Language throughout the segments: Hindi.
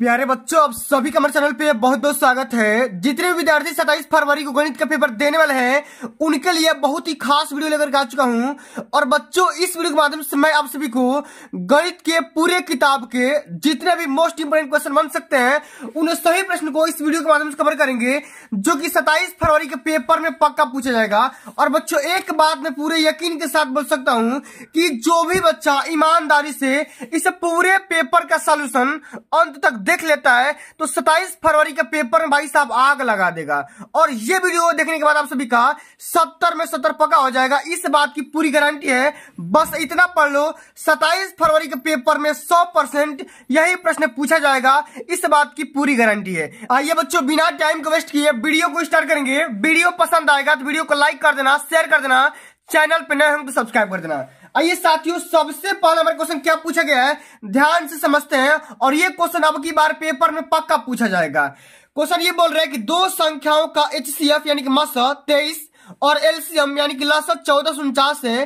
प्यारे बच्चों आप सभी का हमारे चैनल पे बहुत बहुत स्वागत है जितने विद्यार्थी 27 फरवरी को गणित का पेपर देने वाले हैं उनके लिए बहुत ही खास वीडियो लेकर आ चुका हूं और बच्चों इस वीडियो के माध्यम से मैं आप सभी को गणित के पूरे किताब के जितने भी मोस्ट इंपोर्टेंट क्वेश्चन बन सकते हैं उन सभी प्रश्न को इस वीडियो के माध्यम से कवर करेंगे जो की सताइस फरवरी के पेपर में पक्का पूछा जाएगा और बच्चों एक बात मैं पूरे यकीन के साथ बोल सकता हूँ की जो भी बच्चा ईमानदारी से इस पूरे पेपर का सोल्यूशन अंत तक देख लेता है तो सत्ताईस फरवरी के पेपर में भाई साहब आग लगा देगा और ये वीडियो देखने के बाद आप सभी कहा सत्तर में सत्तर पका हो जाएगा इस बात की पूरी गारंटी है बस इतना पढ़ लो सत्ताईस फरवरी के पेपर में सौ परसेंट यही प्रश्न पूछा जाएगा इस बात की पूरी गारंटी है आइए बच्चों बिना टाइम को वेस्ट किए वीडियो को स्टार्ट करेंगे वीडियो पसंद आएगा तो वीडियो को लाइक कर देना शेयर कर देना चैनल पर नए हम तो सब्सक्राइब कर देना आइए साथियों सबसे पहला हमारे क्वेश्चन क्या पूछा गया है ध्यान से समझते हैं और ये क्वेश्चन अब की बार पेपर में पक्का पूछा जाएगा क्वेश्चन ये बोल रहा है कि दो संख्याओं का एच यानी कि मस तेईस और एलसीएम यानी कि लसक चौदह सौ उनचास है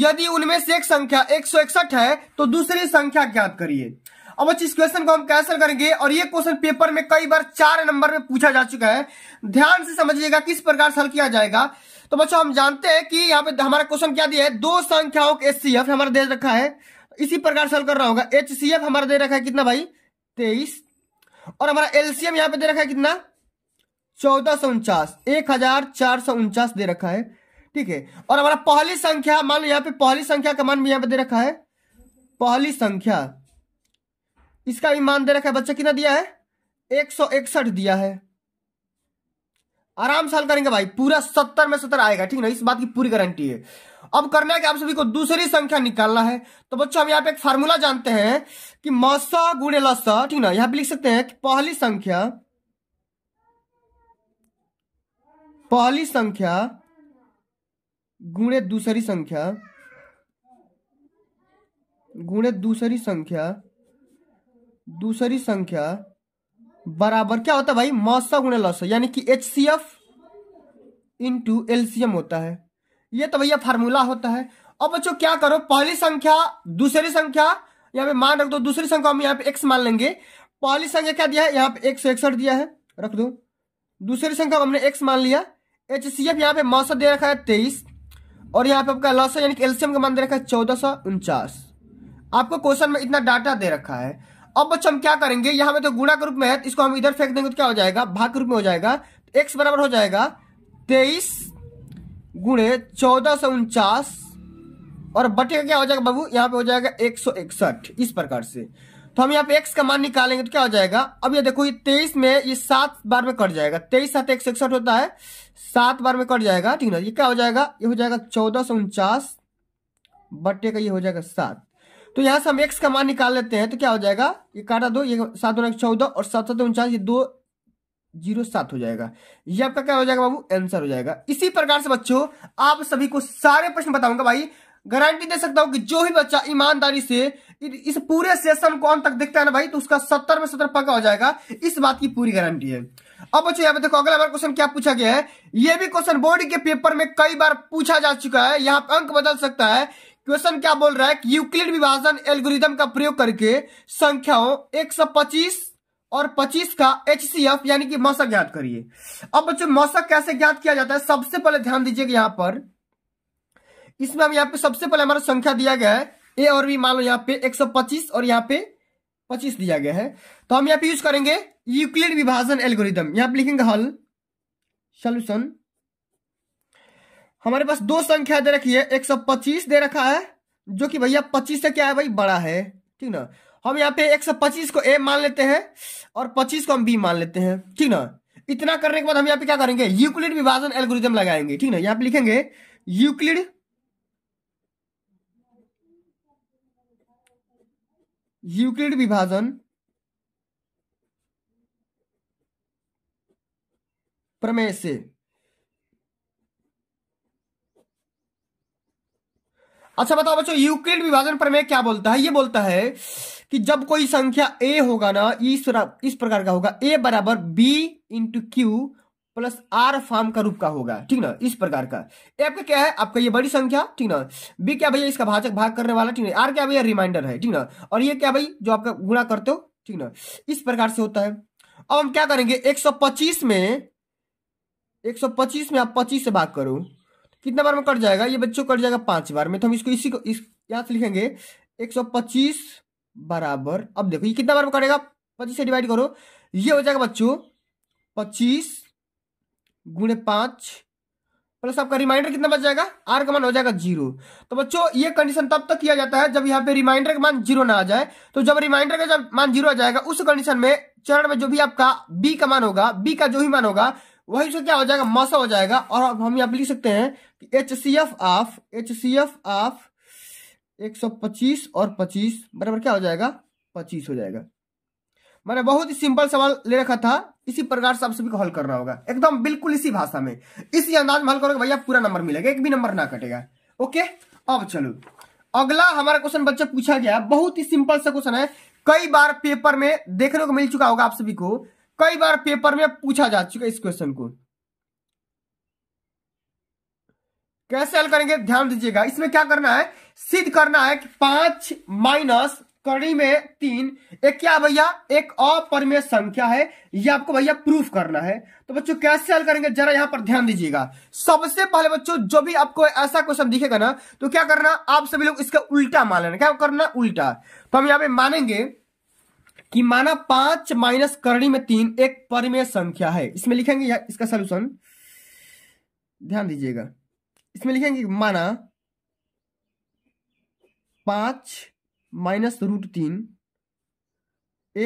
यदि उनमें से एक संख्या एक सौ इकसठ है तो दूसरी संख्या ज्ञात करिए अब इस क्वेश्चन को हम कैंसिल करेंगे और ये क्वेश्चन पेपर में कई बार चार नंबर में पूछा जा चुका है ध्यान से समझिएगा किस प्रकार से हल किया जाएगा तो बच्चों हम जानते हैं कि यहाँ पे हमारा क्वेश्चन क्या दिया है दो संख्याओं के एच हमारा दे रखा है इसी प्रकार सॉल्व रहा होगा एच हमारा दे रखा है कितना भाई तेईस और हमारा एलसीएम यहाँ पे दे रखा है कितना चौदह सौ उनचास एक हजार चार सौ उनचास दे रखा है ठीक है और हमारा पहली संख्या मान लो यहाँ पे पहली संख्या का मान भी यहाँ पे दे रखा है पहली संख्या इसका भी मान दे रखा है बच्चा कितना दिया है एक सौ इकसठ दिया है आराम से हल करेंगे भाई पूरा सत्तर में सत्तर आएगा ठीक ना इस बात की पूरी गारंटी है अब करना है कि आप सभी को दूसरी संख्या निकालना है तो बच्चों हम यहाँ पे एक फार्मूला जानते हैं कि मस गुणे लस ठीक ना यहाँ पे लिख सकते हैं कि पहली संख्या पहली संख्या गुणे दूसरी संख्या गुणे दूसरी संख्या दूसरी संख्या बराबर क्या होता है भाई मौसा गुणे लस यानी कि H C F into LCM होता है ये तो भैया फार्मूला होता है अब बच्चों क्या करो पहली संख्या दूसरी संख्या यहाँ पे मान रख दो दूसरी संख्या हम यहाँ पे एक्स मान लेंगे पहली संख्या क्या दिया है यहाँ पे एक सौ इकसठ दिया है रख दो दूसरी संख्या हमने एक्स मान लिया एच सी एफ यहाँ पे मौसम दे रखा है तेईस और यहाँ पे आपका लॉस यानी कि एल्सियम का मान दे रखा है चौदह सौ उनचास आपको क्वेश्चन में इतना डाटा दे रखा है अब बच्चों हम क्या करेंगे यहाँ पे तो गुणा के रूप में है तो इसको हम इधर फेंक देंगे तो क्या हो जाएगा भाग के रूप में हो जाएगा एक्स बराबर हो जाएगा तेईस गुणे चौदह सौ उनचास और बटे का क्या हो जाएगा बाबू यहाँ पे हो जाएगा एक सौ इकसठ इस प्रकार से तो हम यहाँ पे एक्स का मान निकालेंगे तो क्या हो जाएगा अब ये देखो ये तेईस में ये सात बार में कट जाएगा तेईस सात एक सौ इकसठ होता है सात बार में कट जाएगा ठीक ना ये क्या हो जाएगा ये हो जाएगा चौदह सौ उनचास बटे का ये हो जाएगा सात तो यहाँ से हम एक्स का मान निकाल लेते हैं तो क्या हो जाएगा ये काटा दो ये सात चौदह और सात सौ उनचास ये दो जीरो सात हो जाएगा ये आपका क्या हो जाएगा बाबू आंसर हो जाएगा इसी प्रकार से बच्चों आप सभी को सारे प्रश्न बताऊंगा भाई गारंटी दे सकता हूं कि जो भी बच्चा ईमानदारी से इस पूरे सेशन को अंत तक देखता है ना भाई तो उसका सत्तर में सत्तर पक्का हो जाएगा इस बात की पूरी गारंटी है अब बच्चों यहाँ पे देखो अगला बार क्वेश्चन क्या पूछा गया है ये भी क्वेश्चन बोर्ड के पेपर में कई बार पूछा जा चुका है यहाँ अंक बदल सकता है क्वेश्चन क्या बोल रहा है कि यूक्लिड विभाजन एल्गोरिदम का प्रयोग करके संख्याओं एक सौ पच्चीस और 25 का एच यानी कि मौसक ज्ञात करिए अब बच्चों मौसक कैसे ज्ञात किया जाता है सबसे पहले ध्यान दीजिएगा यहां पर इसमें हम यहाँ पे सबसे पहले हमारा संख्या दिया गया है ए और बी मान लो यहाँ पे 125 और यहाँ पे 25 दिया गया है तो हम यहाँ पे यूज करेंगे यूक्लिड विभाजन एल्गोरिदम यहाँ पे लिखेंगे हल सोल्यूशन हमारे पास दो संख्या दे रखी है 125 दे रखा है जो कि भैया 25 से क्या है भाई बड़ा है ठीक ना हम यहाँ पे 125 को ए मान लेते हैं और 25 को हम बी मान लेते हैं ठीक ना इतना करने के बाद हम यहाँ पे क्या करेंगे यूक्लिड विभाजन एल्गोरिदम लगाएंगे ठीक ना यहाँ पे लिखेंगे यूक्लिड यूक्लिड विभाजन प्रमेय से अच्छा बताओ बच्चों यूक्रेन विभाजन प्रमेय क्या बोलता है ये बोलता है कि जब कोई संख्या ए होगा ना इस इस प्रकार का होगा ए बराबर B into Q plus R form का रूप का होगा ठीक ना इस प्रकार का ए आपका क्या है आपका ये बड़ी संख्या ठीक ना बी क्या भैया इसका भाजक भाग करने वाला ठीक ना आर क्या भैया रिमाइंडर है ठीक ना और ये क्या भाई जो आपका गुणा करते हो ठीक ना इस प्रकार से होता है अब हम क्या करेंगे एक में 125 में आप 25 से भाग करो कितना बार में कट जाएगा ये बच्चों कट जाएगा पांच बार में तो हम इसको इसी को इस यहां से लिखेंगे एक सौ पच्चीस बराबर अब देखो ये कितना बार में कटेगा पच्चीस से डिवाइड करो ये हो जाएगा बच्चों पच्चीस गुणे पांच प्लस आपका रिमाइंडर कितना बच जाएगा आर का मान हो जाएगा जीरो तो बच्चों ये कंडीशन तब तक किया जाता है जब यहाँ पे रिमाइंडर का मान जीरो ना आ जाए तो जब रिमाइंडर का मान जीरो आ जाएगा उस कंडीशन में चरण में जो भी आपका बी का मान होगा बी का जो ही मान होगा वही से क्या हो जाएगा मस हो जाएगा और अब हम यहाँ पे लिख सकते हैं कि H C F of H C F of एक सौ पच्चीस और पच्चीस बराबर क्या हो जाएगा पच्चीस हो जाएगा मैंने बहुत ही सिंपल सवाल ले रखा था इसी प्रकार से आप सभी को हल करना होगा एकदम बिल्कुल इसी भाषा में इसी अंदाज में हल करोगे भैया पूरा नंबर मिलेगा एक भी नंबर ना कटेगा ओके अब चलो अगला हमारा क्वेश्चन बच्चा पूछा गया बहुत ही सिंपल सा क्वेश्चन है कई बार पेपर में देखने को मिल चुका होगा आप सभी को कई बार पेपर में पूछा जा चुका इस क्वेश्चन को कैसे हल करेंगे ध्यान दीजिएगा इसमें क्या करना है सिद्ध करना है कि पांच माइनस कड़ी में तीन एक क्या भैया एक अपरिमेय संख्या है ये आपको भैया प्रूफ करना है तो बच्चों कैसे हल करेंगे जरा यहां पर ध्यान दीजिएगा सबसे पहले बच्चों जो भी आपको ऐसा क्वेश्चन दिखेगा ना तो क्या करना आप सभी लोग इसका उल्टा मान लेना क्या करना उल्टा तो हम यहां पर मानेंगे कि माना पांच माइनस करणी में तीन एक परिमेय संख्या है इसमें लिखेंगे इसका सोल्यूशन ध्यान दीजिएगा इसमें लिखेंगे माना पांच माइनस रूट तीन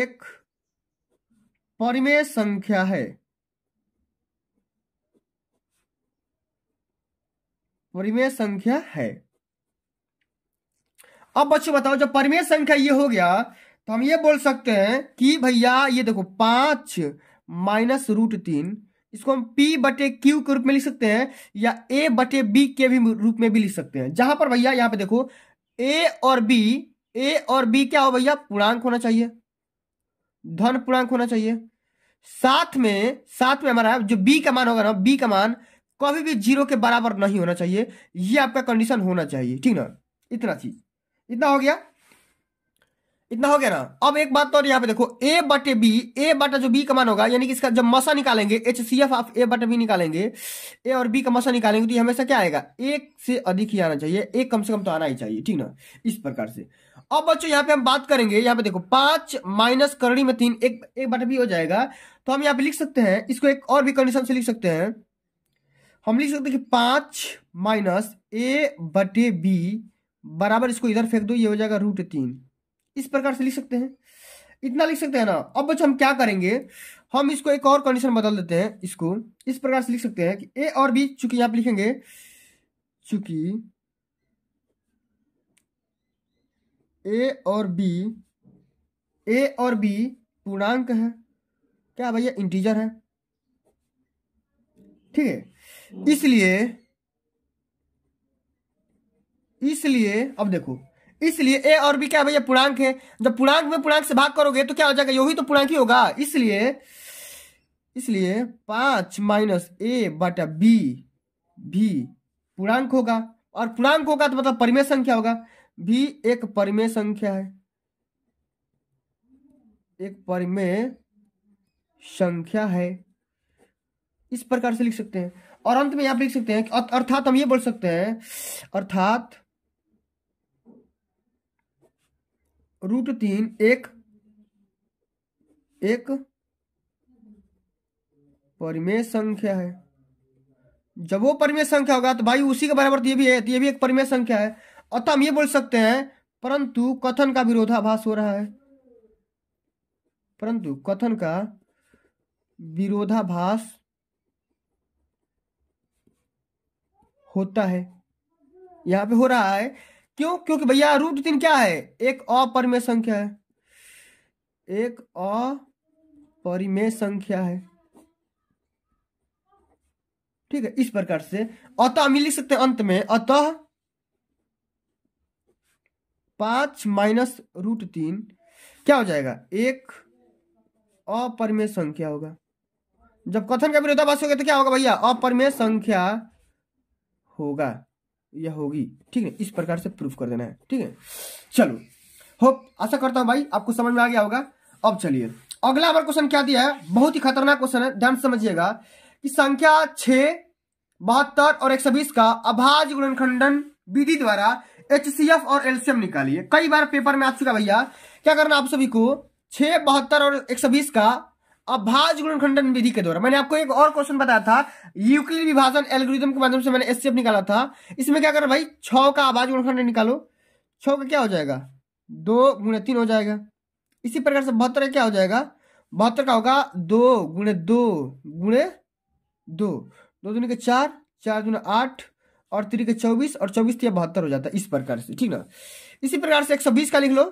एक परिमेय संख्या है परिमेय संख्या है अब बच्चों बताओ जब परिमेय संख्या ये हो गया तो हम ये बोल सकते हैं कि भैया ये देखो पांच माइनस रूट तीन इसको हम पी बटे क्यू के रूप में लिख सकते हैं या ए बटे बी के भी रूप में भी लिख सकते हैं जहां पर भैया यहाँ पे देखो ए और बी ए और बी क्या हो भैया पूर्णांक होना चाहिए धन पूर्णांक होना चाहिए साथ में साथ में हमारा जो बी का मान होगा ना बी का मान कभी भी जीरो के बराबर नहीं होना चाहिए ये आपका कंडीशन होना चाहिए ठीक ना इतना चीज इतना हो गया इतना हो गया ना अब एक बात तो और यहाँ पे देखो ए बटे बी ए बटा जो बी का मान होगा यानी कि इसका जब मसा निकालेंगे H C F of A बटा बी निकालेंगे ए और बी का मसा निकालेंगे तो ये हमेशा क्या आएगा एक से अधिक ही आना चाहिए एक कम से कम तो आना ही चाहिए ठीक ना इस प्रकार से अब बच्चों यहाँ पे हम बात करेंगे यहाँ पे देखो पांच माइनस करणी में तीन एक एक बटे बी हो जाएगा तो हम यहाँ पे लिख सकते हैं इसको एक और भी कंडीशन से लिख सकते हैं हम लिख सकते हैं कि पांच माइनस ए बटे बी बराबर इसको इधर फेंक दो ये हो जाएगा रूट तीन इस प्रकार से लिख सकते हैं इतना लिख सकते हैं ना अब बच्चों हम क्या करेंगे हम इसको एक और कंडीशन बदल देते हैं इसको इस प्रकार से लिख सकते हैं कि ए और बी चूंकि पर लिखेंगे चूंकि ए और बी ए और बी पूर्णांक है क्या भैया इंटीजर है ठीक है इसलिए इसलिए अब देखो इसलिए ए और बी क्या है भैया पूर्णांक है जब पूर्णांक में पूर्णांक से भाग करोगे तो क्या हो जाएगा यही तो पूर्णांक ही होगा इसलिए इसलिए पांच माइनस ए बटा बी भी पूर्णांक होगा और पूर्णांक होगा तो मतलब परिमेय संख्या होगा भी एक परिमेय संख्या है एक परिमेय संख्या है इस प्रकार से लिख सकते हैं और अंत में आप लिख सकते हैं अर्थात हम ये बोल सकते हैं अर्थात रूट तीन एक एक परिमेय संख्या है जब वो परिमेय संख्या होगा तो भाई उसी के बराबर तो ये भी है तो ये भी एक परिमेय संख्या है अतः हम ये बोल सकते हैं परंतु कथन का विरोधाभास हो रहा है परंतु कथन का विरोधाभास होता है यहां पे हो रहा है क्यों क्योंकि भैया रूट तीन क्या है एक अपरिमेय संख्या है एक अपरिमेय संख्या है ठीक है इस प्रकार से अतः हम लिख सकते हैं अंत में अतः पांच माइनस रूट तीन क्या हो जाएगा एक अपरिमेय संख्या होगा जब कथन का विरोधाभास होगा तो क्या होगा भैया अपरिमेय संख्या होगा यह होगी ठीक है इस प्रकार से प्रूफ कर देना है ठीक है चलो होप आशा करता हूं भाई आपको समझ में आ गया होगा अब चलिए अगला हमारा क्वेश्चन क्या दिया है बहुत ही खतरनाक क्वेश्चन है ध्यान समझिएगा कि संख्या छह बहत्तर और 120 का अभाज गुणनखंडन विधि द्वारा एचसीएफ और एल्सियम निकालिए कई बार पेपर में आ चुका भैया क्या करना आप सभी को छह बहत्तर और एक सौ बीस का अभाज गुणन खंडन विधि के द्वारा मैंने आपको एक और क्वेश्चन बताया था यूक्लिड विभाजन एल्गोरिदम के माध्यम से मैंने एस निकाला था इसमें क्या करो भाई छ का अभाज गुणन खंडन निकालो छ का क्या हो जाएगा दो गुण तीन हो जाएगा इसी प्रकार से बहत्तर का क्या हो जाएगा बहत्तर का होगा दो गुणे दो गुणे दो दो दुनिया के चार चार दुनिया आठ और तीन के चौबीस और चौबीस तीन बहत्तर हो जाता है इस प्रकार से ठीक ना इसी प्रकार से एक सौ बीस का लिख लो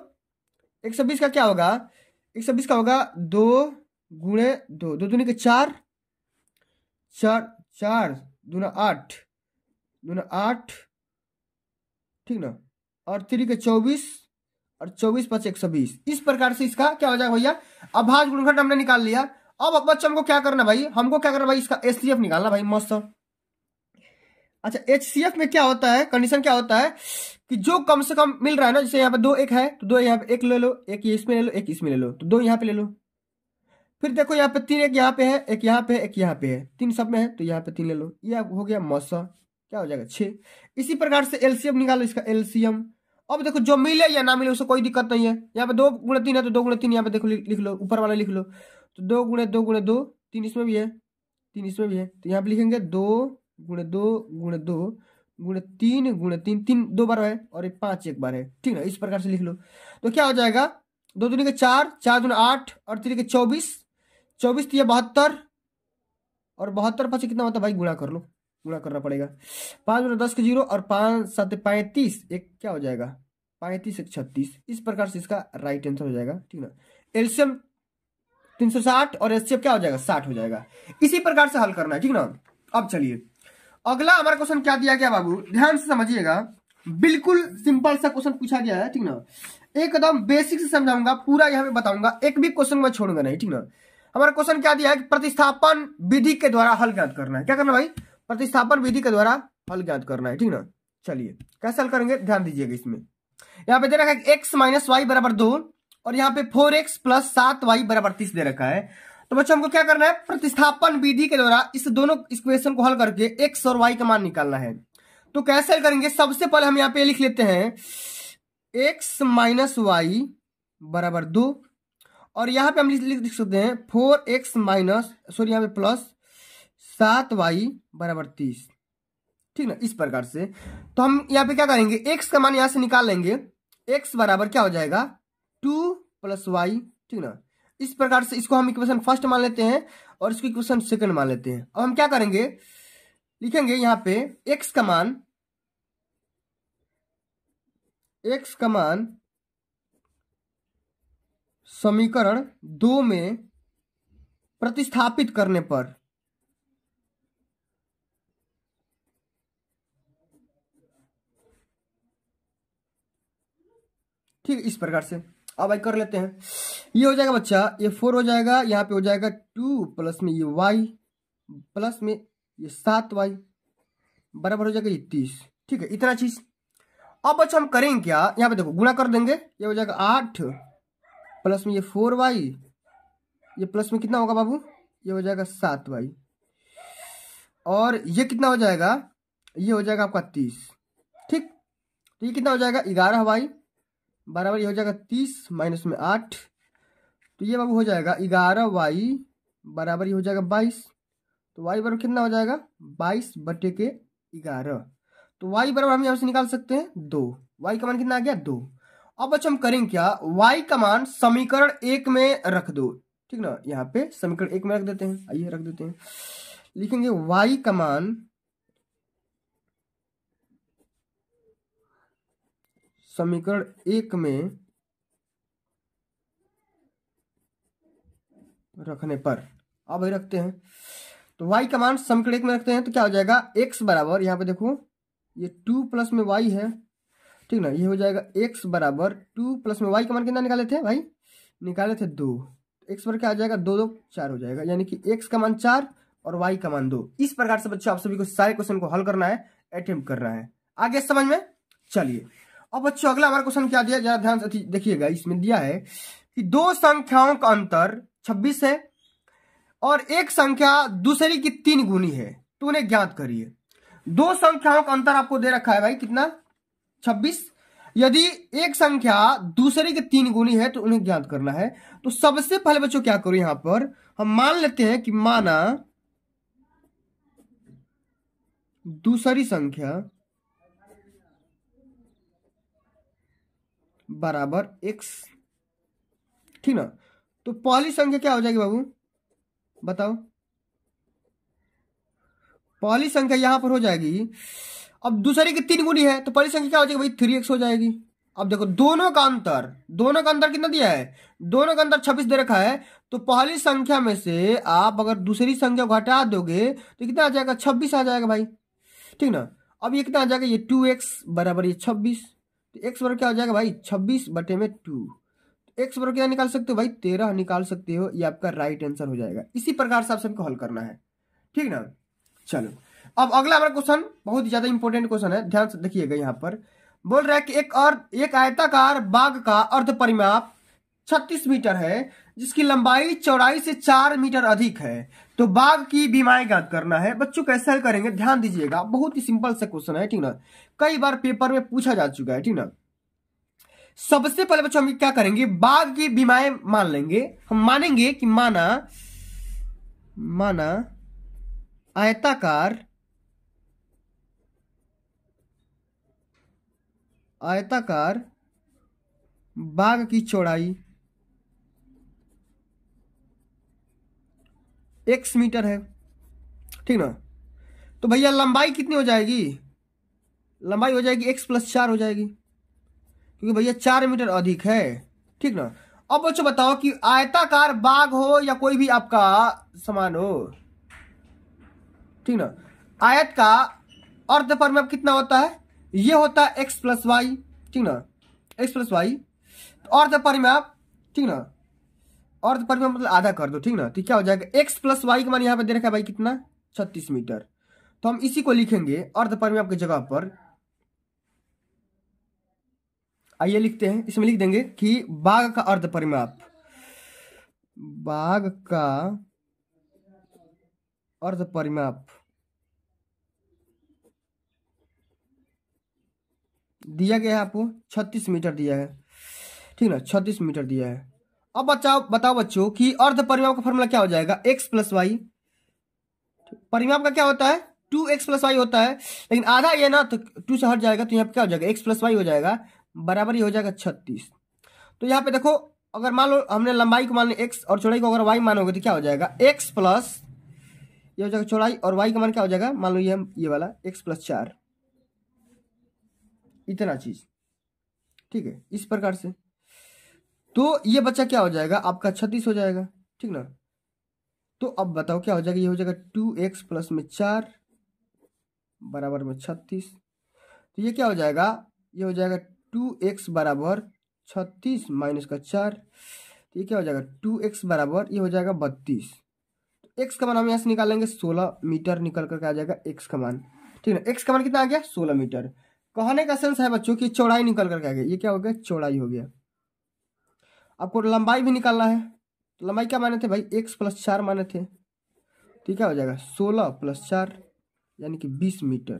एक सौ बीस का क्या होगा एक सौ बीस का होगा दो गुणे दो दो दूनी के चार चार चार दूना आठ दूना आठ ठीक ना और थ्री के चौबीस और चौबीस पाँच एक सौ बीस इस प्रकार से इसका क्या हो जाएगा भैया अभाज गुणखंड हमने निकाल लिया अब बच्चों हमको क्या करना भाई हमको क्या करना भाई इसका एच सी एफ निकालना भाई मस्त अच्छा एच सी एफ में क्या होता है कंडीशन क्या होता है कि जो कम से कम मिल रहा है ना जैसे यहाँ पे दो एक है तो दो यहाँ पे एक ले लो एक इसमें ले लो एक इसमें ले लो तो दो यहाँ पे ले लो फिर देखो यहाँ पे तीन एक यहाँ पे है एक यहाँ पे एक यहाँ पे है तीन सब में है तो यहाँ पे तीन ले लो ये हो गया मौसम क्या हो जाएगा छ इसी प्रकार से एलसीएम निकालो इसका एलसीएम अब देखो जो मिले या ना मिले उससे कोई दिक्कत नहीं है यहाँ पे दो गुणे तीन है तो दो गुणे तीन यहाँ पे देखो लिख लो ऊपर वाला लिख लो तो दो गुणे दो गुणे दो तीन इसमें भी है तीन इसमें भी है तो यहाँ पे लिखेंगे दो गुणे दो गुणे दो गुणे तीन गुणे तीन तीन दो बार है और एक पांच एक बार है ठीक है इस प्रकार से लिख लो तो क्या हो जाएगा दो दुनिया के चार चार दुनिया आठ और तीन के चौबीस चौबीस या बहत्तर और बहत्तर पाँच कितना होता मतलब है भाई गुणा कर लो गुणा करना पड़ेगा पाँच गुना दस के जीरो और पाँच सात पैंतीस एक क्या हो जाएगा पैंतीस एक छत्तीस इस प्रकार से इसका राइट आंसर हो जाएगा ठीक ना एल्शियम तीन सौ साठ और एल्शियम क्या हो जाएगा साठ हो जाएगा इसी प्रकार से हल करना है ठीक ना अब चलिए अगला हमारा क्वेश्चन क्या दिया गया बाबू ध्यान से समझिएगा बिल्कुल सिंपल सा क्वेश्चन पूछा गया है ठीक ना एकदम बेसिक से समझाऊंगा पूरा यहाँ पे बताऊंगा एक भी क्वेश्चन मैं छोड़ूंगा नहीं ठीक ना हमारा क्वेश्चन क्या दिया है कि प्रतिस्थापन विधि के द्वारा हल ज्ञात करना है क्या करना भाई प्रतिस्थापन विधि के द्वारा हल ज्ञात करना है ठीक ना चलिए कैसे हल करेंगे ध्यान दीजिएगा इसमें यहाँ पे दे रखा है एक्स माइनस वाई बराबर दो और यहाँ पे फोर एक्स प्लस सात वाई बराबर तीस दे रखा है तो बच्चों हमको क्या करना है प्रतिस्थापन विधि के द्वारा इस दोनों इक्वेशन को हल करके एक्स और वाई का मान निकालना है तो कैसे हल करेंगे सबसे पहले हम यहाँ पे लिख लेते हैं एक्स माइनस वाई बराबर दो और यहाँ पे हम लिख लिख सकते हैं फोर एक्स माइनस सॉरी यहाँ पे प्लस सात वाई बराबर तीस ठीक ना इस प्रकार से तो हम यहाँ पे क्या करेंगे एक्स का मान यहाँ से निकाल लेंगे एक्स बराबर क्या हो जाएगा टू प्लस वाई ठीक ना इस प्रकार से इसको हम इक्वेशन फर्स्ट मान लेते हैं और इसको इक्वेशन सेकंड मान लेते हैं अब हम क्या करेंगे लिखेंगे यहाँ पे एक्स का मान एक्स का मान समीकरण दो में प्रतिस्थापित करने पर ठीक इस प्रकार से अब आई कर लेते हैं ये हो जाएगा बच्चा ये फोर हो जाएगा यहां पे हो जाएगा टू प्लस में ये वाई प्लस में ये सात वाई बराबर हो जाएगा ये तीस ठीक है इतना चीज अब बच्चा हम करेंगे क्या यहाँ पे देखो गुणा कर देंगे ये हो जाएगा आठ प्लस में ये फोर वाई ये प्लस में कितना होगा बाबू ये हो जाएगा सात वाई और ये कितना हो जाएगा ये हो जाएगा आपका तीस ठीक तो ये कितना हो जाएगा ग्यारह वाई बराबर ये हो जाएगा तीस माइनस में आठ तो ये बाबू हो जाएगा ग्यारह वाई बराबर ये हो जाएगा बाईस तो वाई बराबर कितना हो जाएगा बाईस बटे के ग्यारह तो वाई बराबर हम यहाँ से निकाल सकते हैं दो वाई का मान कितना आ गया दो अब अच्छा हम करेंगे क्या वाई का मान समीकरण एक में रख दो ठीक ना यहाँ पे समीकरण एक में रख देते हैं आइए रख देते हैं लिखेंगे वाई का मान समीकरण एक में रखने पर अब ये रखते हैं तो वाई का मान समीकरण एक में रखते हैं तो क्या हो जाएगा एक्स बराबर यहां पे देखो ये टू प्लस में वाई है ठीक ना ये हो जाएगा एक्स बराबर टू प्लस में वाई का मान कितना निकाले थे भाई निकाले थे दो एक्स पर क्या आ जाएगा दो दो चार हो जाएगा यानी कि एक्स का मान चार और वाई का मान दो इस प्रकार से बच्चों आप सभी को सारे क्वेश्चन को हल करना है अटेम्प्ट करना है आगे समझ में चलिए अब बच्चों अगला हमारा क्वेश्चन क्या दिया जरा ध्यान से देखिएगा इसमें दिया है कि दो संख्याओं का अंतर छब्बीस है और एक संख्या दूसरी की तीन गुनी है तो उन्हें ज्ञात करिए दो संख्याओं का अंतर आपको दे रखा है भाई कितना छब्बीस यदि एक संख्या दूसरे के तीन गुनी है तो उन्हें ज्ञात करना है तो सबसे पहले बच्चों क्या करो यहां पर हम मान लेते हैं कि माना दूसरी संख्या बराबर एक्स ठीक ना तो पहली संख्या क्या हो जाएगी बाबू बताओ पहली संख्या यहां पर हो जाएगी अब दूसरे की तीन गुणी है तो पहली संख्या क्या हो जाएगी भाई थ्री एक्स हो जाएगी अब देखो दोनों का अंतर दोनों का अंतर कितना दिया है दोनों का अंतर छब्बीस दे रखा है तो पहली संख्या में से आप अगर दूसरी संख्या को हटा दोगे तो कितना आ जाएगा छब्बीस आ जाएगा भाई ठीक ना अब ये कितना आ जाएगा ये टू एक्स बराबर ये छब्बीस तो एक्स बराबर क्या हो जाएगा भाई छब्बीस बटे में टू एक्स तो बराबर क्या निकाल सकते हो भाई तेरह निकाल सकते हो ये आपका राइट आंसर हो जाएगा इसी प्रकार से आप सबको हल करना है ठीक ना चलो अब अगला हमारा क्वेश्चन बहुत ज्यादा इंपॉर्टेंट क्वेश्चन है ध्यान से देखिएगा यहाँ पर बोल रहा है कि एक और एक आयताकार बाघ का अर्ध परिमाप छत्तीस मीटर है जिसकी लंबाई चौड़ाई से चार मीटर अधिक है तो बाघ की बीमाएं ज्ञात करना है बच्चों कैसे हल करेंगे ध्यान दीजिएगा बहुत ही सिंपल सा क्वेश्चन है ठीक ना कई बार पेपर में पूछा जा चुका है ठीक ना सबसे पहले बच्चों हम क्या करेंगे बाघ की बीमाएं मान लेंगे हम मानेंगे कि माना माना आयताकार आयताकार बाग की चौड़ाई एक्स मीटर है ठीक ना तो भैया लंबाई कितनी हो जाएगी लंबाई हो जाएगी एक्स प्लस चार हो जाएगी क्योंकि भैया चार मीटर अधिक है ठीक ना अब बच्चों बताओ कि आयताकार बाग हो या कोई भी आपका सामान हो ठीक ना आयत का अर्ध परिमाप कितना होता है ये होता है एक्स प्लस वाई ठीक ना एक्स प्लस वाई और तपर में आप ठीक ना और परिमाप मतलब आधा कर दो ठीक ना तो क्या हो जाएगा एक्स प्लस वाई का मान यहाँ पे दे रखा है भाई कितना छत्तीस मीटर तो हम इसी को लिखेंगे परिमाप की जगह पर आइए लिखते हैं इसमें लिख देंगे कि बाघ का अर्ध परिमाप बाघ का अर्ध परिमाप दिया गया है आपको छत्तीस मीटर दिया है ठीक ना छत्तीस मीटर दिया है अब बच्चा बताओ बच्चों कि अर्ध परिमाप का फॉर्मूला क्या हो जाएगा एक्स प्लस वाई परिमाप का क्या होता है टू एक्स प्लस वाई होता है लेकिन आधा ये ना तो टू से हट जाएगा तो यहाँ पे क्या हो जाएगा एक्स प्लस वाई हो जाएगा बराबर ये हो जाएगा छत्तीस तो यहाँ पे देखो अगर मान लो हमने लंबाई को मान लिया एक्स और चौड़ाई को अगर वाई मानोगे तो क्या हो जाएगा एक्स प्लस ये हो जाएगा चौड़ाई और वाई का मान क्या हो जाएगा मान लो ये हम ये वाला एक्स प्लस चार इतना चीज ठीक है इस प्रकार से तो ये बच्चा क्या हो जाएगा आपका छत्तीस हो जाएगा ठीक ना तो अब बताओ क्या हो जाएगा ये हो जाएगा टू एक्स प्लस में चार बराबर में छत्तीस तो ये क्या हो जाएगा ये हो जाएगा टू एक्स बराबर छत्तीस माइनस का चार तो ये क्या हो जाएगा टू एक्स बराबर ये हो जाएगा बत्तीस तो एक्स का मान हम यहाँ से निकालेंगे सोलह मीटर निकल करके आ जाएगा एक्स का मान ठीक है एक्स का मान कितना आ गया सोलह मीटर कहने का सेंस है बच्चों की चौड़ाई निकल करके आ गया ये क्या हो गया चौड़ाई हो गया आपको लंबाई भी निकालना है तो लंबाई क्या माने थे भाई एक्स प्लस चार माने थे तो क्या हो जाएगा सोलह प्लस चार यानी कि बीस मीटर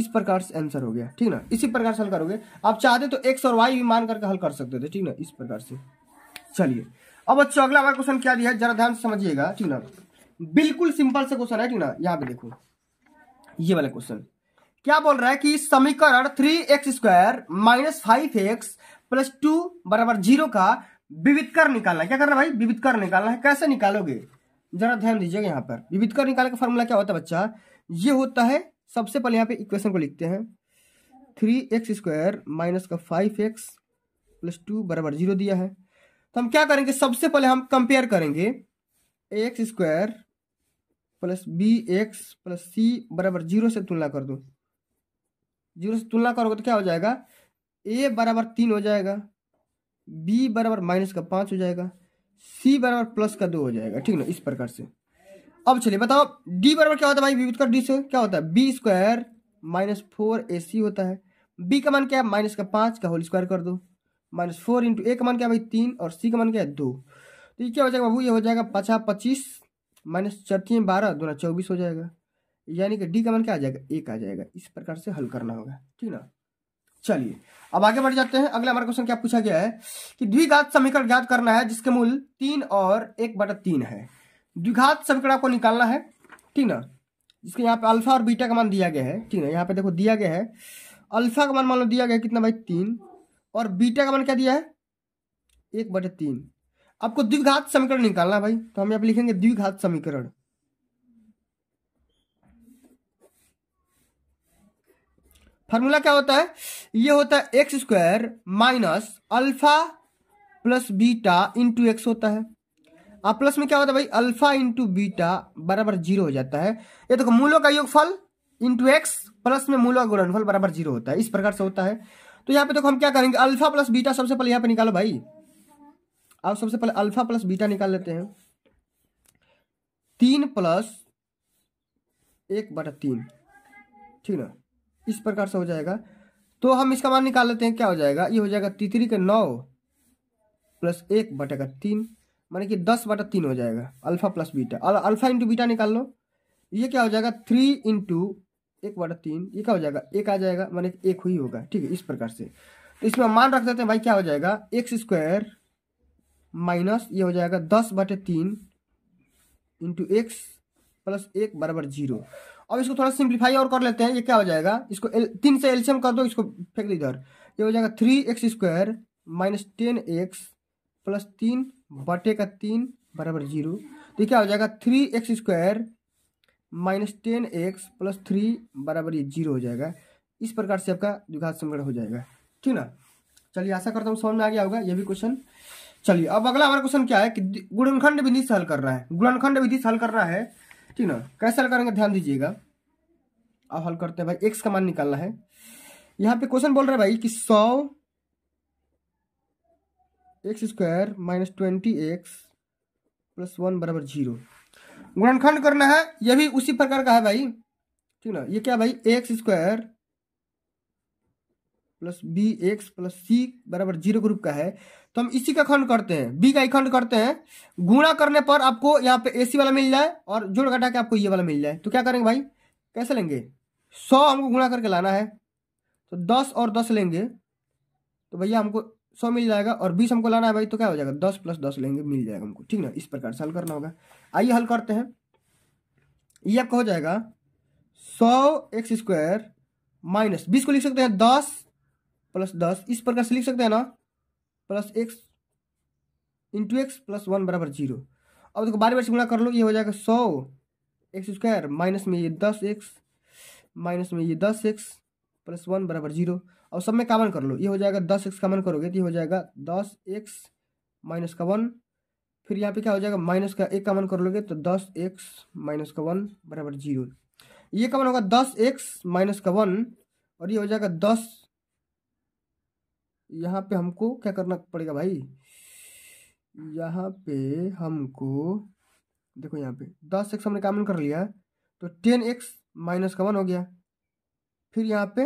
इस प्रकार से आंसर हो गया ठीक ना इसी प्रकार से हल करोगे आप चाहते तो एक्स और वाई भी मान करके हल कर सकते थे ठीक ना इस प्रकार से चलिए अब बच्चों अगला बार क्वेश्चन क्या दिया है जरा ध्यान से समझिएगा ठीक ना बिल्कुल सिंपल से क्वेश्चन है ठीक ना यहाँ पे देखो ये वाला क्वेश्चन क्या बोल रहा है कि समीकरण three x square minus five X plus two बराबर जीरो का कर निकालना क्या करना भाई कर निकालना है कैसे निकालोगे जरा ध्यान दीजिएगा यहाँ पर कर निकालने का फॉर्मूला क्या होता है बच्चा ये होता है सबसे पहले यहाँ पे इक्वेशन को लिखते हैं थ्री एक्स स्क्वायर माइनस का फाइव एक्स प्लस टू बराबर जीरो दिया है तो हम क्या करेंगे सबसे पहले हम कंपेयर करेंगे X square plus B x plus सी बराबर जीरो से तुलना कर दो जीरो से तुलना करोगे तो क्या हो जाएगा ए बराबर तीन हो जाएगा बी बराबर माइनस का पाँच हो जाएगा सी बराबर प्लस का दो हो जाएगा ठीक ना इस प्रकार से अब चलिए बताओ डी बराबर क्या होता है भाई विविध कर डी से क्या होता है B square minus four A C होता है बी का मान क्या है माइनस का पाँच का होल स्क्वायर कर दो माइनस फोर इंटू ए का मान क्या है भाई तीन और सी का मान क्या है दो तो ये क्या हो जाएगा बाबू ये हो जाएगा पचास पच्चीस माइनस चौथी बारह दो चौबीस हो जाएगा यानी कि डी का मान क्या आ जाएगा एक आ जाएगा इस प्रकार से हल करना होगा ठीक ना चलिए अब आगे बढ़ जाते हैं अगला हमारा क्वेश्चन क्या पूछा गया है कि द्विघात समीकरण ज्ञात करना है जिसके मूल तीन और एक बटा तीन है द्विघात समीकरण आपको निकालना है ठीक ना जिसके यहाँ पे अल्फा और बीटा का मान दिया गया है ठीक ना यहाँ पे देखो दिया गया है अल्फा का मान मान लो दिया गया है कितना भाई तीन और बीटा का मान क्या दिया है एक बटे तीन आपको द्विघात समीकरण निकालना है भाई तो हम यहाँ पे लिखेंगे द्विघात समीकरण फॉर्मूला क्या होता है ये होता है X square minus alpha plus beta into X होता है अब प्लस में क्या होता है भाई अल्फा इंटू बीटा बराबर जीरो हो जाता है ये देखो तो मूलों का योगफल इंटू एक्स प्लस में मूलों का गुणनफल बराबर जीरो होता है इस प्रकार से होता है तो यहाँ पे देखो तो हम क्या करेंगे अल्फा प्लस बीटा सबसे पहले यहाँ पे निकालो भाई आप सबसे पहले अल्फा प्लस बीटा निकाल लेते हैं तीन प्लस एक बटा तीन ठीक ना इस प्रकार से हो जाएगा तो हम इसका मान निकाल लेते हैं क्या हो जाएगा ये हो जाएगा तीतरी का नौ प्लस एक का तीन मान कि दस बटा तीन हो जाएगा अल्फा प्लस बीटा अल, अल्फा इंटू बीटा निकाल लो ये क्या हो जाएगा थ्री इंटू एक बटा तीन ये क्या हो जाएगा एक आ जाएगा मान एक ही होगा ठीक है इस प्रकार से तो इसमें मान रख देते हैं भाई क्या हो जाएगा एक्स स्क्वायर माइनस ये हो जाएगा दस बटे तीन इंटू एक्स प्लस एक बराबर जीरो अब इसको थोड़ा सिंप्लीफाई और कर लेते हैं ये क्या हो जाएगा इसको एल, तीन से एल्शियम कर दो इसको फेंक दो इधर ये हो जाएगा three x square minus ten x plus तीन बटे का तीन बराबर जीरो तो क्या हो जाएगा three x square minus ten x plus three बराबर ये जीरो हो जाएगा इस प्रकार से आपका द्विघात समीकरण हो जाएगा ठीक ना चलिए आशा करता हूँ समझ में आ गया होगा ये भी क्वेश्चन चलिए अब अगला हमारा क्वेश्चन क्या है कि गुणनखंड विधि से हल करना है गुणनखंड विधि से हल करना है ठीक ना कैसे हल करेंगे ध्यान दीजिएगा अब हल करते हैं भाई एक्स का मान निकालना है यहाँ पे क्वेश्चन बोल रहा है भाई कि सौ x square minus twenty x plus one बराबर जीरो गुणनखंड करना है यह भी उसी प्रकार का है भाई ठीक ना ये क्या भाई x square plus B x plus सी बराबर जीरो ग्रुप का है तो हम इसी का खंड करते हैं बी का ही खंड करते हैं गुणा करने पर आपको यहाँ पे ए सी वाला मिल जाए और जोड़ घटा के आपको ये वाला मिल जाए तो क्या करेंगे भाई कैसे लेंगे सौ हमको गुणा करके लाना है तो दस और दस लेंगे तो भैया हमको सौ मिल जाएगा और बीस हमको लाना है भाई तो क्या हो जाएगा दस प्लस दस लेंगे मिल जाएगा हमको ठीक ना इस प्रकार से हल करना होगा आइए हल करते हैं ये आपका हो जाएगा सौ एक्स स्क्वायर माइनस बीस को लिख सकते हैं दस प्लस दस इस प्रकार से लिख सकते हैं ना plus x into x plus one बराबर जीरो अब देखो बारह बार से गुणा कर लो ये हो जाएगा सौ एक्स स्क्वायर माइनस में ये दस एक्स माइनस में ये दस एक्स प्लस वन बराबर जीरो और सब में कामन कर लो ये हो जाएगा दस एक्स कामन करोगे तो ये हो जाएगा दस एक्स माइनस का वन फिर यहाँ पे क्या हो जाएगा माइनस का एक कामन कर लोगे तो दस एक्स माइनस का वन बराबर जीरो ये कामन होगा दस एक्स माइनस का वन और ये हो जाएगा दस यहाँ पे हमको क्या करना पड़ेगा भाई यहाँ पे हमको देखो यहाँ पे दस एक्स हमने कॉमन कर लिया तो टेन एक्स माइनस का वन हो गया फिर यहाँ पे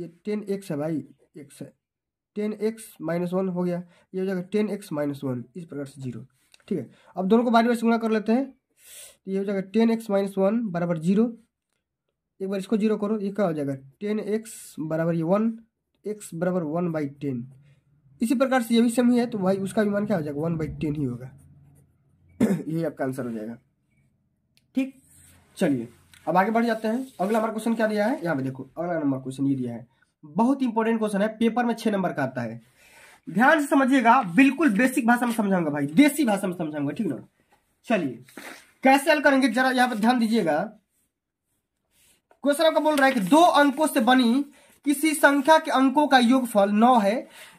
ये टेन एक्स है भाई एक्स है टेन एक्स माइनस वन हो गया ये हो जाएगा टेन एक्स माइनस वन इस प्रकार से जीरो ठीक है अब दोनों को बारी बार से गुणा कर लेते हैं तो ये हो जाएगा टेन एक्स माइनस वन बराबर जीरो एक बार इसको जीरो करो ये क्या हो जाएगा टेन एक्स बराबर ये वन एक्स बराबर वन बाई टेन इसी प्रकार से ये भी सेम ही है तो भाई उसका भी मान क्या हो जाएगा वन बाई टेन ही होगा यही आपका आंसर हो जाएगा ठीक चलिए अब आगे बढ़ जाते हैं अगला हमारा क्वेश्चन क्या दिया है यहाँ पे देखो अगला नंबर क्वेश्चन ये दिया है बहुत इंपॉर्टेंट क्वेश्चन है पेपर में छह नंबर का आता है ध्यान से समझिएगा बिल्कुल बेसिक भाषा में समझाऊंगा भाई देसी भाषा में समझाऊंगा ठीक ना चलिए कैसे हल करेंगे जरा यहाँ पर ध्यान दीजिएगा क्वेश्चन आपका बोल रहा है कि दो अंकों से बनी किसी संख्या के अंकों का योगफल नौ है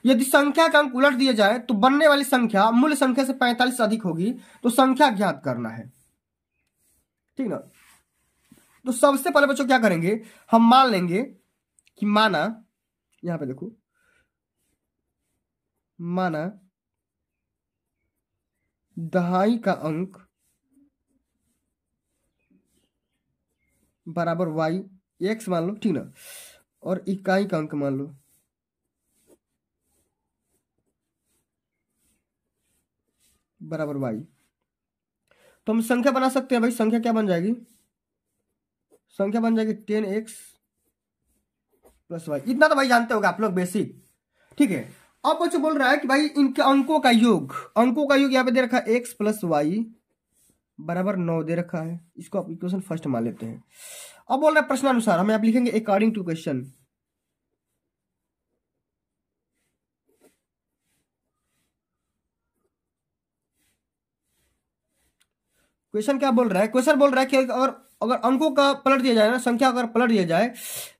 यदि संख्या का अंक उलट दिया जाए तो बनने वाली संख्या मूल संख्या से पैंतालीस अधिक होगी तो संख्या ज्ञात करना है ठीक ना तो सबसे पहले बच्चों क्या करेंगे हम मान लेंगे कि माना यहां पे देखो माना दहाई का अंक बराबर वाई एक्स मान लो ठीक ना और इकाई का अंक मान लो बराबर वाई तो हम संख्या बना सकते हैं भाई संख्या क्या बन जाएगी संख्या बन जाएगी टेन एक्स प्लस वाई इतना तो भाई जानते होगा आप लोग बेसिक ठीक है अब बच्चों बोल रहा है कि भाई इनके अंकों का योग अंकों का योग यहाँ पे दे रखा है एक्स प्लस वाई बराबर नौ दे रखा है इसको आप इक्वेशन फर्स्ट मान लेते हैं अब बोल रहे प्रश्नानुसार हमें आप लिखेंगे अकॉर्डिंग टू क्वेश्चन क्वेश्चन क्या बोल रहा है क्वेश्चन बोल रहा है कि अगर अगर अंकों का पलट दिया जाए ना संख्या अगर पलट दिया जाए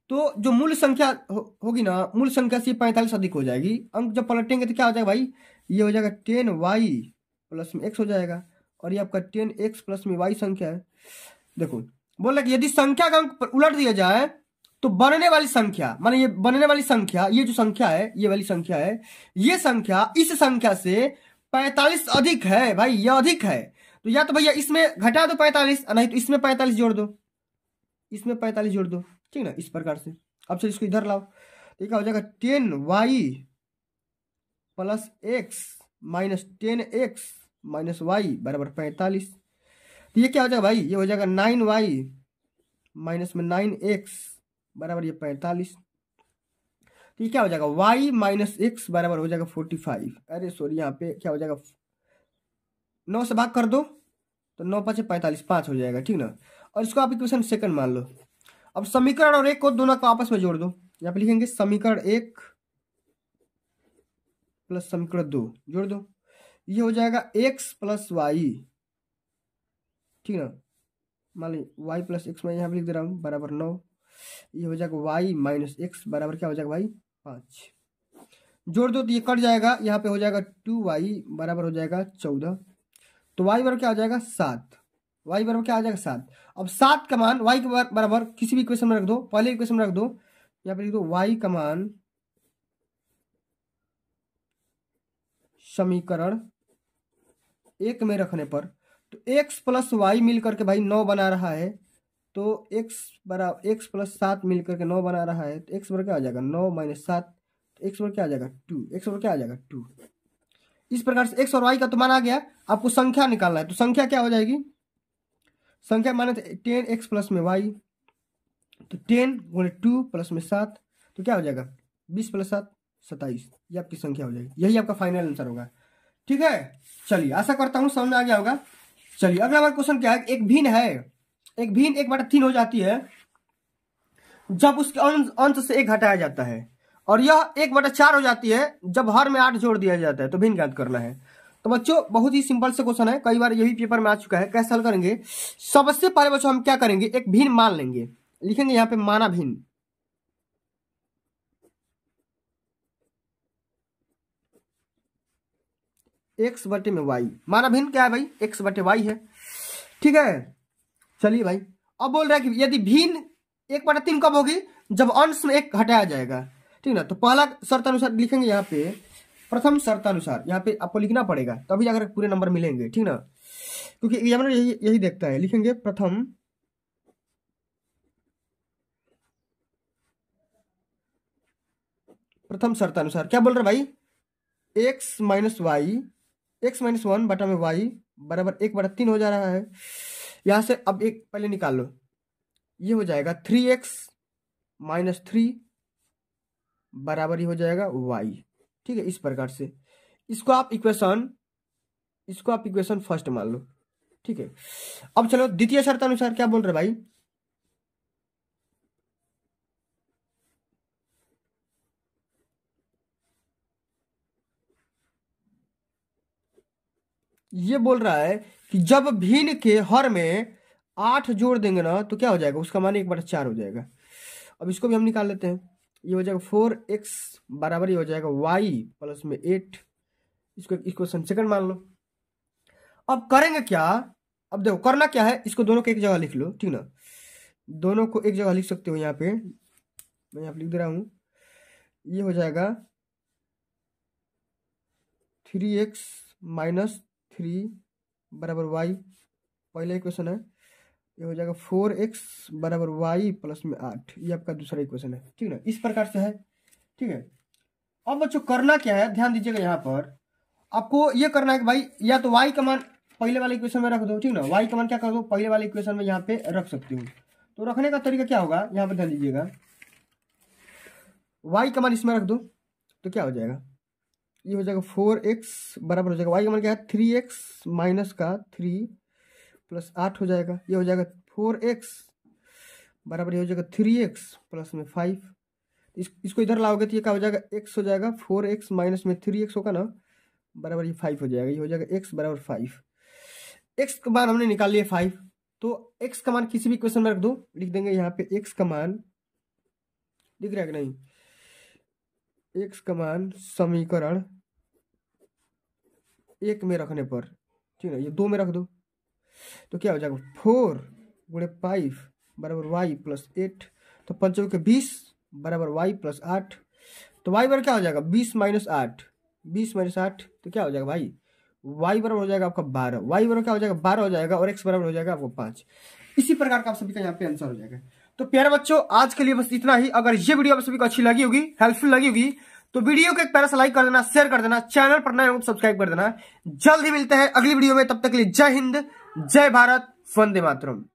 तो जो मूल संख्या हो, होगी ना मूल संख्या से पैंतालीस अधिक हो जाएगी अंक जब पलटेंगे तो क्या हो जाएगा भाई ये हो जाएगा टेन वाई प्लस में एक्स हो जाएगा और ये आपका टेन एक्स प्लस में वाई संख्या है देखो बोल रहा यदि संख्या का अंक उलट दिया जाए तो बनने वाली संख्या माने ये बनने वाली संख्या ये जो संख्या है ये वाली संख्या है ये संख्या इस संख्या से पैंतालीस अधिक है भाई यह अधिक है तो या तो भैया इसमें घटा दो पैंतालीस नहीं तो इसमें पैंतालीस जोड़ दो इसमें पैंतालीस जोड़ दो ठीक ना इस प्रकार से अब चलिए इसको इधर लाओ तो क्या हो जाएगा ten y plus x minus ten x minus y बराबर पैंतालीस तो ये क्या हो जाएगा भाई ये हो जाएगा नाइन वाई माइनस में नाइन एक्स बराबर ये पैंतालीस तो ये क्या हो जाएगा वाई माइनस एक्स बराबर हो जाएगा फोर्टी फाइव अरे सॉरी यहाँ पे क्या हो जाएगा नौ से भाग कर दो तो नौ पाँच पैंतालीस पाँच हो जाएगा ठीक ना और इसको आप इक्वेशन सेकंड मान लो अब समीकरण और एक को दोनों को आपस में जोड़ दो यहाँ पे लिखेंगे समीकरण एक प्लस समीकरण दो जोड़ दो ये हो जाएगा एक्स प्लस वाई ठीक ना मान ली वाई प्लस एक्स मैं यहाँ पर लिख दे रहा हूँ बराबर नौ ये हो जाएगा वाई माइनस एक्स बराबर क्या हो जाएगा भाई पाँच जोड़ दो तो ये कट जाएगा यहाँ पे हो जाएगा टू वाई बराबर हो जाएगा चौदह तो वाई बराबर क्या हो जाएगा सात वाई बराबर क्या आ जाएगा सात अब सात का मान वाई के बराबर किसी भी इक्वेशन में रख दो पहले इक्वेशन में रख दो यहाँ पे लिख दो वाई का मान समीकरण एक में रखने पर तो x प्लस वाई मिल करके भाई नौ बना रहा है तो x बराबर एक्स प्लस सात मिल करके नौ बना रहा है तो एक्स बराबर क्या आ जाएगा नौ माइनस सात तो एक्स बराबर क्या आ जाएगा टू एक्स बराबर क्या आ जाएगा टू इस प्रकार से एक्स और वाई का तो मान आ गया आपको संख्या निकालना है तो संख्या क्या हो जाएगी संख्या माने टेन एक्स प्लस में वाई तो टेन गुणे टू प्लस में सात तो क्या हो जाएगा बीस प्लस सात सत्ताईस ये आपकी संख्या हो जाएगी यही आपका फाइनल आंसर होगा ठीक है चलिए आशा करता हूँ समझ में आ गया होगा चलिए अगला हमारा क्वेश्चन क्या है एक भिन्न है एक भिन्न एक बटा तीन हो जाती है जब उसके अंश से एक घटाया जाता है और यह एक बटा चार हो जाती है जब हर में आठ जोड़ दिया जाता है तो भिन्न ज्ञात करना है तो बच्चों बहुत ही सिंपल से क्वेश्चन है कई बार यही पेपर में आ चुका है कैसे हल करेंगे सबसे पहले बच्चों हम क्या करेंगे एक भिन्न मान लेंगे लिखेंगे यहाँ पे माना भिन्न एक्स बटे में वाई माना भिन्न क्या है भाई एक्स बटे वाई है ठीक है चलिए भाई अब बोल रहा है कि यदि भिन्न एक बटे तीन कब होगी जब अंश में एक हटाया जाएगा ठीक ना तो पहला शर्त अनुसार लिखेंगे यहाँ पे प्रथम शर्त अनुसार यहाँ पे आपको लिखना पड़ेगा तभी जाकर पूरे नंबर मिलेंगे ठीक ना क्योंकि एग्जामिनर यही यही देखता है लिखेंगे प्रथम प्रथम शर्त अनुसार क्या बोल रहे भाई x minus y x minus one बटा में वाई बराबर एक बटा तीन हो जा रहा है यहाँ से अब एक पहले निकाल लो ये हो जाएगा थ्री एक्स माइनस थ्री बराबर ही हो जाएगा वाई ठीक है इस प्रकार से इसको आप इक्वेशन इसको आप इक्वेशन फर्स्ट मान लो ठीक है अब चलो द्वितीय शर्त अनुसार क्या बोल रहे भाई ये बोल रहा है कि जब भीन के हर में आठ जोड़ देंगे ना तो क्या हो जाएगा उसका मान एक बटा चार हो जाएगा अब इसको भी हम निकाल लेते हैं ये हो जाएगा फोर एक्स बराबर ये हो जाएगा वाई प्लस में एट इसको इसको सेकंड मान लो अब करेंगे क्या अब देखो करना क्या है इसको दोनों को एक जगह लिख लो ठीक ना दोनों को एक जगह लिख सकते हो यहाँ पे मैं यहाँ पे लिख दे रहा हूँ ये हो जाएगा थ्री एक्स माइनस थ्री बराबर वाई पहला इक्वेशन है ये हो जाएगा फोर एक्स बराबर वाई प्लस में आठ ये आपका दूसरा इक्वेशन है ठीक है इस प्रकार से है ठीक है अब बच्चों करना क्या है ध्यान दीजिएगा यहाँ पर आपको ये करना है कि भाई या तो वाई का मान पहले वाले इक्वेशन में रख दो ठीक ना वाई का मान क्या कर दो पहले वाले इक्वेशन में यहाँ पे रख सकती हूँ तो रखने का तरीका क्या होगा यहाँ पर ध्यान दीजिएगा वाई का मान इसमें रख दो तो क्या हो जाएगा ये हो जाएगा फोर एक्स बराबर हो जाएगा वाई का मान क्या है थ्री एक्स माइनस का थ्री प्लस आठ हो जाएगा ये हो जाएगा फोर एक्स बराबर ये हो जाएगा थ्री एक्स प्लस में फाइव इस, इसको इधर लाओगे तो ये क्या हो जाएगा एक्स हो जाएगा फोर एक्स माइनस में थ्री एक्स होगा ना बराबर ये फाइव हो जाएगा ये हो जाएगा एक्स बराबर फाइव एक्स के बाद हमने निकाल लिया फाइव तो एक्स का मान किसी भी क्वेश्चन में रख दो लिख देंगे यहाँ पे एक्स का मान दिख रहा है कि नहीं एक्स का मान समीकरण एक में रखने पर ठीक है ये दो में रख दो तो क्या हो जाएगा फोर गुणे फाइव बराबर वाई प्लस एट तो पंचों के बीस बराबर वाई प्लस आठ तो वाई बराबर क्या हो जाएगा बीस माइनस आठ बीस माइनस आठ तो क्या हो जाएगा भाई वाई बराबर हो जाएगा आपका बारह वाई बराबर क्या हो जाएगा बारह हो जाएगा और एक्स बराबर हो जाएगा आपको पाँच इसी प्रकार का आप सभी का यहाँ पे आंसर हो जाएगा तो प्यारे बच्चों आज के लिए बस इतना ही अगर ये वीडियो आप सभी को अच्छी लगी होगी हेल्पफुल लगी होगी तो वीडियो को एक पैरा से लाइक कर देना शेयर कर देना चैनल पर नए सब्सक्राइब तो कर देना जल्द ही मिलते हैं अगली वीडियो में तब तक के लिए जय हिंद जय भारत वंदे मातरम